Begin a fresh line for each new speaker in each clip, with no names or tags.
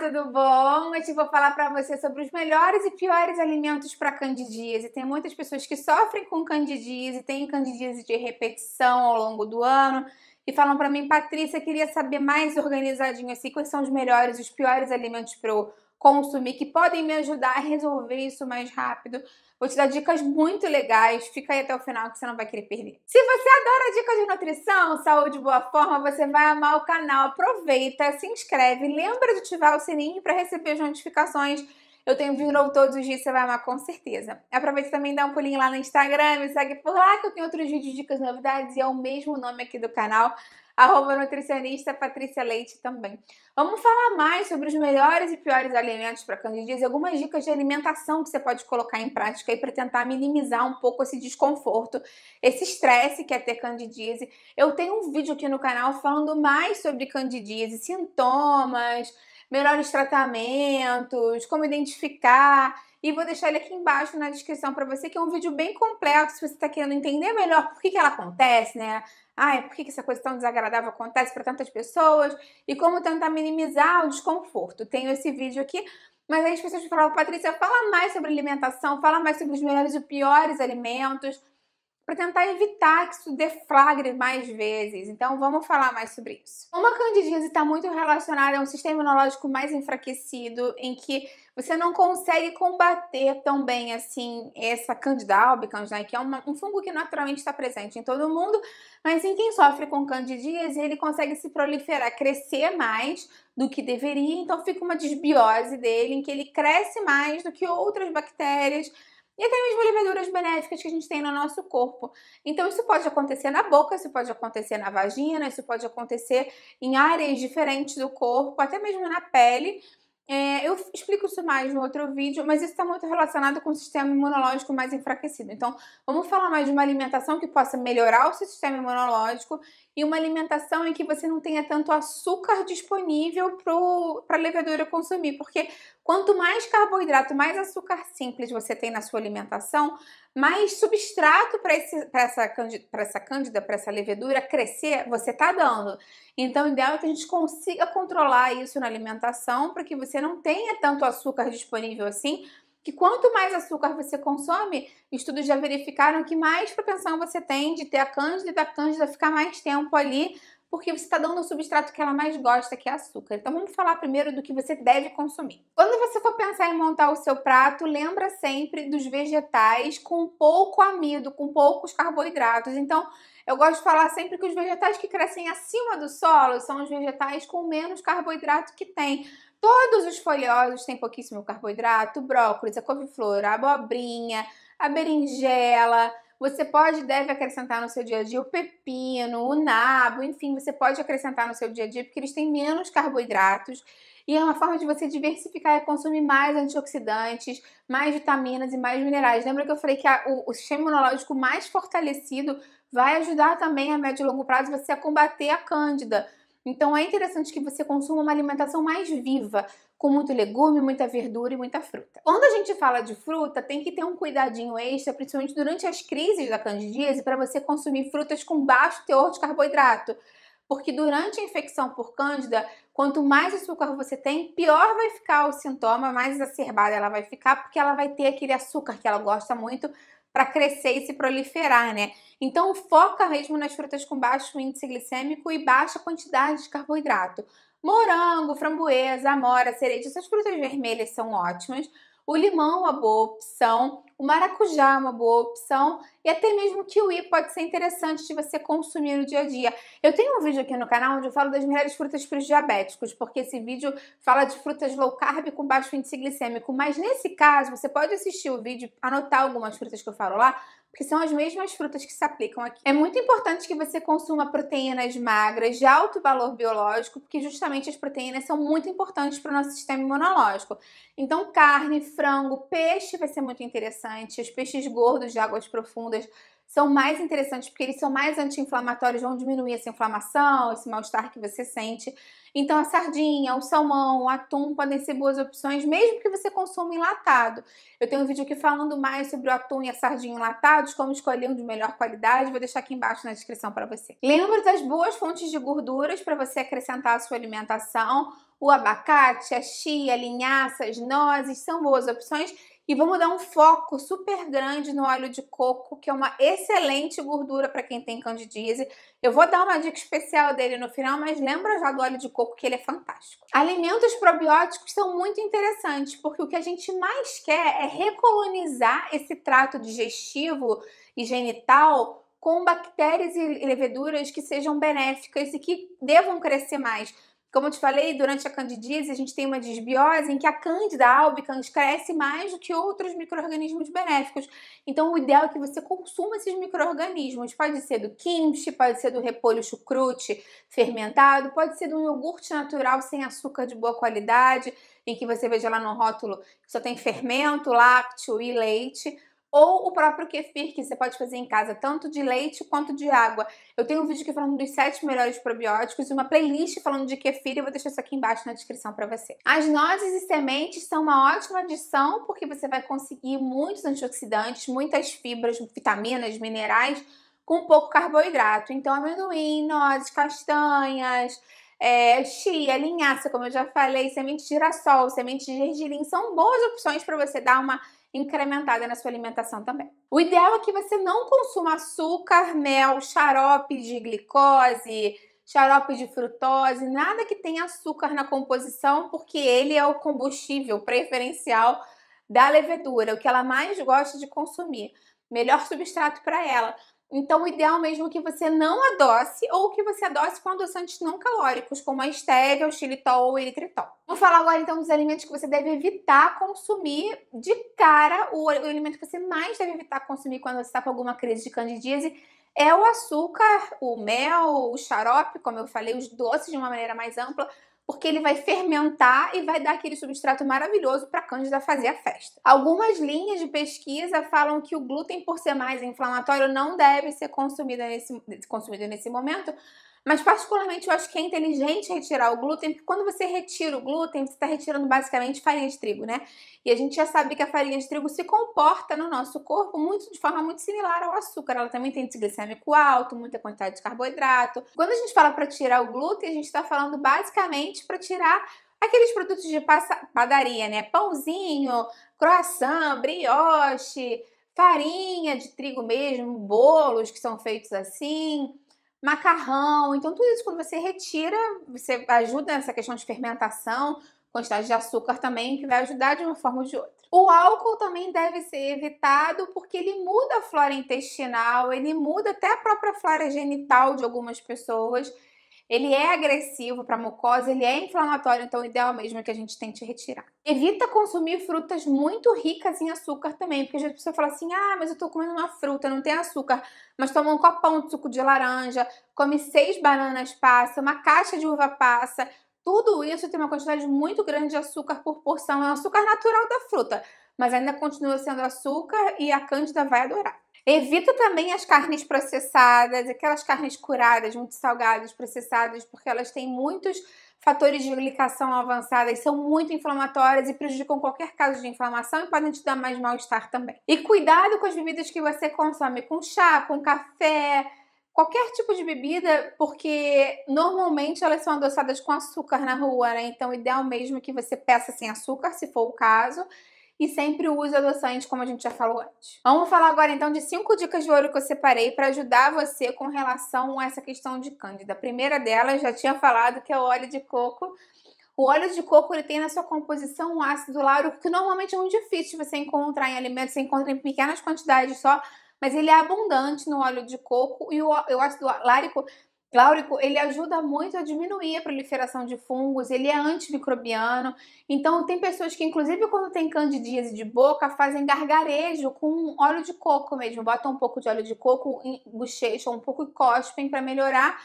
tudo bom? Hoje vou falar para você sobre os melhores e piores alimentos para candidíase. Tem muitas pessoas que sofrem com candidíase, têm candidíase de repetição ao longo do ano e falam para mim, Patrícia, queria saber mais organizadinho assim, quais são os melhores e os piores alimentos para eu consumir que podem me ajudar a resolver isso mais rápido. Vou te dar dicas muito legais. Fica aí até o final que você não vai querer perder. Se você adora dicas de nutrição, saúde e boa forma, você vai amar o canal. Aproveita, se inscreve, lembra de ativar o sininho para receber as notificações. Eu tenho vídeo novo todos os dias, você vai amar com certeza. Aproveita também dá um pulinho lá no Instagram, me segue por lá que eu tenho outros vídeos, dicas, novidades e é o mesmo nome aqui do canal arroba nutricionista Patrícia Leite também. Vamos falar mais sobre os melhores e piores alimentos para candidíase, algumas dicas de alimentação que você pode colocar em prática aí para tentar minimizar um pouco esse desconforto, esse estresse que é ter candidíase. Eu tenho um vídeo aqui no canal falando mais sobre candidíase, sintomas, melhores tratamentos, como identificar e vou deixar ele aqui embaixo na descrição para você, que é um vídeo bem completo, se você está querendo entender melhor por que, que ela acontece, né? Ah, por que essa coisa tão desagradável acontece para tantas pessoas? E como tentar minimizar o desconforto. Tenho esse vídeo aqui. Mas aí as pessoas falavam, Patrícia, fala mais sobre alimentação, fala mais sobre os melhores e piores alimentos, para tentar evitar que isso deflagre mais vezes. Então vamos falar mais sobre isso. Uma candidíase está muito relacionada a um sistema imunológico mais enfraquecido, em que você não consegue combater tão bem assim essa candida albicans, né, que é uma, um fungo que naturalmente está presente em todo mundo, mas em quem sofre com candidíase, ele consegue se proliferar, crescer mais do que deveria, então fica uma desbiose dele, em que ele cresce mais do que outras bactérias, e até mesmo leveduras benéficas que a gente tem no nosso corpo. Então, isso pode acontecer na boca, isso pode acontecer na vagina, isso pode acontecer em áreas diferentes do corpo, até mesmo na pele, é, eu explico isso mais no outro vídeo, mas isso está muito relacionado com o sistema imunológico mais enfraquecido. Então, vamos falar mais de uma alimentação que possa melhorar o seu sistema imunológico e uma alimentação em que você não tenha tanto açúcar disponível para a levedura consumir, porque quanto mais carboidrato, mais açúcar simples você tem na sua alimentação, mais substrato para essa, essa cândida, para essa levedura crescer, você está dando. Então, o ideal é que a gente consiga controlar isso na alimentação para que você não tenha tanto açúcar disponível assim, que quanto mais açúcar você consome, estudos já verificaram que mais propensão você tem de ter a cândida e da cândida ficar mais tempo ali, porque você está dando o substrato que ela mais gosta, que é açúcar. Então vamos falar primeiro do que você deve consumir. Quando você for pensar em montar o seu prato, lembra sempre dos vegetais com pouco amido, com poucos carboidratos. Então eu gosto de falar sempre que os vegetais que crescem acima do solo são os vegetais com menos carboidrato que tem Todos os folhosos têm pouquíssimo carboidrato, brócolis, a couve-flor, a abobrinha, a berinjela. Você pode deve acrescentar no seu dia a dia o pepino, o nabo, enfim, você pode acrescentar no seu dia a dia porque eles têm menos carboidratos e é uma forma de você diversificar e consumir mais antioxidantes, mais vitaminas e mais minerais. Lembra que eu falei que a, o, o, sistema imunológico mais fortalecido vai ajudar também a médio e longo prazo você a combater a cândida. Então é interessante que você consuma uma alimentação mais viva, com muito legume, muita verdura e muita fruta. Quando a gente fala de fruta, tem que ter um cuidadinho extra, principalmente durante as crises da candidíase, para você consumir frutas com baixo teor de carboidrato. Porque durante a infecção por cândida, quanto mais açúcar você tem, pior vai ficar o sintoma, mais exacerbada ela vai ficar, porque ela vai ter aquele açúcar que ela gosta muito para crescer e se proliferar, né? Então foca mesmo nas frutas com baixo índice glicêmico e baixa quantidade de carboidrato. Morango, framboesa, amora, cereja, essas frutas vermelhas são ótimas, o limão é uma boa opção, o maracujá é uma boa opção e até mesmo o kiwi pode ser interessante de você consumir no dia a dia. Eu tenho um vídeo aqui no canal onde eu falo das melhores frutas para os diabéticos, porque esse vídeo fala de frutas low carb com baixo índice glicêmico, mas nesse caso você pode assistir o vídeo, anotar algumas frutas que eu falo lá, porque são as mesmas frutas que se aplicam aqui. É muito importante que você consuma proteínas magras de alto valor biológico, porque justamente as proteínas são muito importantes para o nosso sistema imunológico. Então, carne, frango, peixe vai ser muito interessante, os peixes gordos de águas profundas são mais interessantes porque eles são mais anti-inflamatórios, vão diminuir essa inflamação, esse mal-estar que você sente. Então, a sardinha, o salmão, o atum podem ser boas opções, mesmo que você consuma enlatado. Eu tenho um vídeo aqui falando mais sobre o atum e a sardinha enlatados, como escolher um de melhor qualidade, vou deixar aqui embaixo na descrição para você. Lembra das boas fontes de gorduras para você acrescentar à sua alimentação? O abacate, a chia, linhaças, nozes são boas opções e vamos dar um foco super grande no óleo de coco, que é uma excelente gordura para quem tem candidíase. Eu vou dar uma dica especial dele no final, mas lembra já do óleo de coco que ele é fantástico. Alimentos probióticos são muito interessantes, porque o que a gente mais quer é recolonizar esse trato digestivo e genital com bactérias e leveduras que sejam benéficas e que devam crescer mais. Como eu te falei, durante a candidíase a gente tem uma desbiose em que a Candida albicans cresce mais do que outros micro-organismos benéficos. Então o ideal é que você consuma esses micro-organismos. Pode ser do kimchi, pode ser do repolho chucrute fermentado, pode ser de um iogurte natural sem açúcar de boa qualidade, em que você veja lá no rótulo que só tem fermento, lácteo e leite ou o próprio kefir que você pode fazer em casa, tanto de leite quanto de água. Eu tenho um vídeo aqui falando dos 7 melhores probióticos e uma playlist falando de kefir, eu vou deixar isso aqui embaixo na descrição para você. As nozes e sementes são uma ótima adição porque você vai conseguir muitos antioxidantes, muitas fibras, vitaminas, minerais com pouco carboidrato. Então amendoim, nozes, castanhas, é, chia, linhaça, como eu já falei, semente de girassol, semente de gergelim, são boas opções para você dar uma incrementada na sua alimentação também. O ideal é que você não consuma açúcar, mel, xarope de glicose, xarope de frutose, nada que tenha açúcar na composição, porque ele é o combustível preferencial da levedura, o que ela mais gosta de consumir. Melhor substrato para ela. Então, o ideal mesmo é que você não adoce ou que você adoce com adoçantes não calóricos, como a stevia, o xilitol ou o eritritol. Vamos falar agora então dos alimentos que você deve evitar consumir de cara. O, o alimento que você mais deve evitar consumir quando você está com alguma crise de candidíase é o açúcar, o mel, o xarope, como eu falei, os doces de uma maneira mais ampla, porque ele vai fermentar e vai dar aquele substrato maravilhoso para a Cândida fazer a festa. Algumas linhas de pesquisa falam que o glúten, por ser mais inflamatório, não deve ser consumido nesse, consumido nesse momento, mas, particularmente, eu acho que é inteligente retirar o glúten, porque quando você retira o glúten, você está retirando basicamente farinha de trigo, né? E a gente já sabe que a farinha de trigo se comporta no nosso corpo muito, de forma muito similar ao açúcar. Ela também tem glicêmico alto, muita quantidade de carboidrato. Quando a gente fala para tirar o glúten, a gente está falando basicamente para tirar aqueles produtos de padaria, né? Pãozinho, croissant, brioche, farinha de trigo mesmo, bolos que são feitos assim macarrão. Então, tudo isso, quando você retira, você ajuda nessa questão de fermentação, quantidade de açúcar também, que vai ajudar de uma forma ou de outra. O álcool também deve ser evitado porque ele muda a flora intestinal, ele muda até a própria flora genital de algumas pessoas. Ele é agressivo para mucosa, ele é inflamatório, então o ideal mesmo é que a gente tente retirar. Evita consumir frutas muito ricas em açúcar também, porque a gente precisa falar assim: ah, mas eu estou comendo uma fruta, não tem açúcar, mas toma um copão de suco de laranja, come seis bananas passa, uma caixa de uva passa. Tudo isso tem uma quantidade muito grande de açúcar por porção. É o açúcar natural da fruta, mas ainda continua sendo açúcar e a Cândida vai adorar. Evita também as carnes processadas, aquelas carnes curadas, muito salgadas, processadas, porque elas têm muitos fatores de glicação avançada e são muito inflamatórias e prejudicam qualquer caso de inflamação e podem te dar mais mal-estar também. E cuidado com as bebidas que você consome, com chá, com café, qualquer tipo de bebida, porque normalmente elas são adoçadas com açúcar na rua, né? Então, ideal mesmo é que você peça sem açúcar, se for o caso e sempre use adoçante, como a gente já falou antes. Vamos falar agora então de cinco dicas de ouro que eu separei para ajudar você com relação a essa questão de cândida. A primeira delas, já tinha falado, que é o óleo de coco. O óleo de coco ele tem na sua composição um ácido láurico que normalmente é muito difícil você encontrar em alimentos, você encontra em pequenas quantidades só, mas ele é abundante no óleo de coco e o, ácido láurico Cláurico, ele ajuda muito a diminuir a proliferação de fungos, ele é antimicrobiano. Então, tem pessoas que, inclusive, quando tem candidíase de boca, fazem gargarejo com óleo de coco mesmo. Botam um pouco de óleo de coco, bochecham um pouco e cospem para melhorar.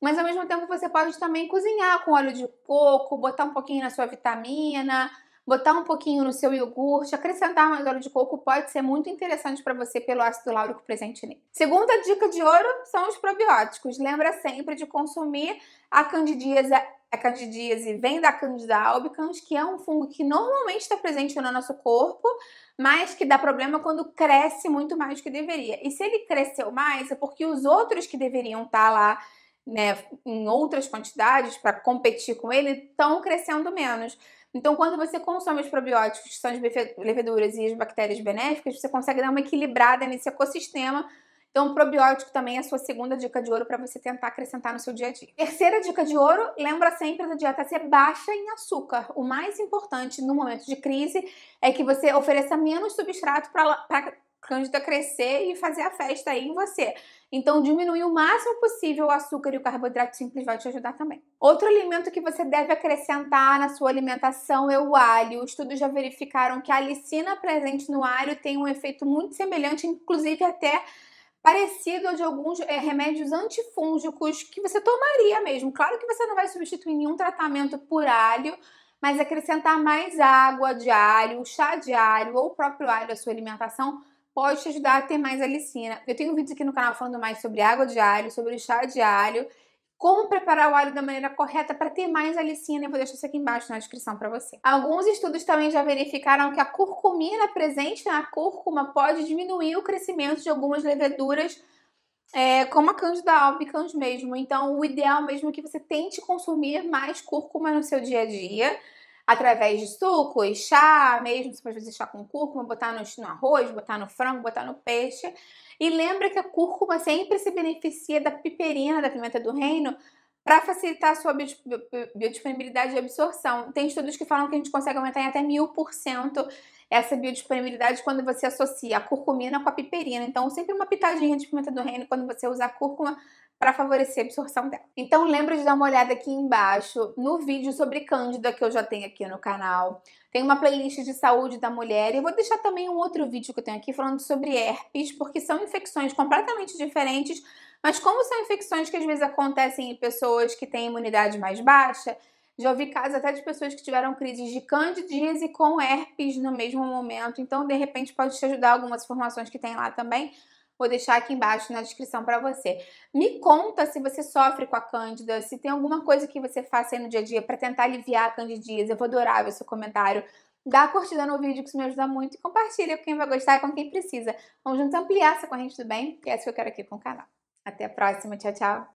Mas, ao mesmo tempo, você pode também cozinhar com óleo de coco, botar um pouquinho na sua vitamina botar um pouquinho no seu iogurte, acrescentar mais óleo de coco pode ser muito interessante para você pelo ácido láurico presente nele. Segunda dica de ouro são os probióticos. Lembra sempre de consumir a candidíase a candidíase vem da Candida albicans, que é um fungo que normalmente está presente no nosso corpo, mas que dá problema quando cresce muito mais do que deveria. E se ele cresceu mais, é porque os outros que deveriam estar tá lá né, em outras quantidades para competir com ele estão crescendo menos. Então, quando você consome os probióticos, que são as leveduras e as bactérias benéficas, você consegue dar uma equilibrada nesse ecossistema. Então, o probiótico também é a sua segunda dica de ouro para você tentar acrescentar no seu dia a dia. Terceira dica de ouro, lembra sempre da dieta ser baixa em açúcar. O mais importante no momento de crise é que você ofereça menos substrato para Cândida crescer e fazer a festa aí em você. Então, diminuir o máximo possível o açúcar e o carboidrato simples vai te ajudar também. Outro alimento que você deve acrescentar na sua alimentação é o alho. Estudos já verificaram que a alicina presente no alho tem um efeito muito semelhante, inclusive até parecido de alguns é, remédios antifúngicos que você tomaria mesmo. Claro que você não vai substituir nenhum tratamento por alho, mas acrescentar mais água de alho, chá de alho ou o próprio alho à sua alimentação pode te ajudar a ter mais alicina. Eu tenho vídeos aqui no canal falando mais sobre água de alho, sobre o chá de alho, como preparar o alho da maneira correta para ter mais alicina, eu vou deixar isso aqui embaixo na descrição para você. Alguns estudos também já verificaram que a curcumina presente na cúrcuma pode diminuir o crescimento de algumas leveduras é, como a Candida albicans mesmo. Então, o ideal mesmo é que você tente consumir mais cúrcuma no seu dia a dia através de e chá mesmo, você pode fazer chá com cúrcuma, botar no, no arroz, botar no frango, botar no peixe. E lembra que a cúrcuma sempre se beneficia da piperina, da pimenta do reino, para facilitar a sua biodisponibilidade e absorção. Tem estudos que falam que a gente consegue aumentar em até mil por cento essa biodisponibilidade quando você associa a curcumina com a piperina. Então, sempre uma pitadinha de pimenta do reino quando você usar cúrcuma para favorecer a absorção dela. Então lembra de dar uma olhada aqui embaixo no vídeo sobre cândida que eu já tenho aqui no canal. Tem uma playlist de saúde da mulher e eu vou deixar também um outro vídeo que eu tenho aqui falando sobre herpes, porque são infecções completamente diferentes, mas como são infecções que às vezes acontecem em pessoas que têm imunidade mais baixa, já ouvi casos até de pessoas que tiveram crises de candidíase com herpes no mesmo momento. Então, de repente, pode te ajudar algumas informações que tem lá também. Vou deixar aqui embaixo na descrição para você. Me conta se você sofre com a cândida, se tem alguma coisa que você faça aí no dia a dia para tentar aliviar a candidíase. Eu vou adorar ver seu comentário. Dá a curtida no vídeo, que isso me ajuda muito. E compartilha com quem vai gostar e com quem precisa. Vamos juntos ampliar essa corrente do bem, que é isso que eu quero aqui com o canal. Até a próxima. Tchau, tchau.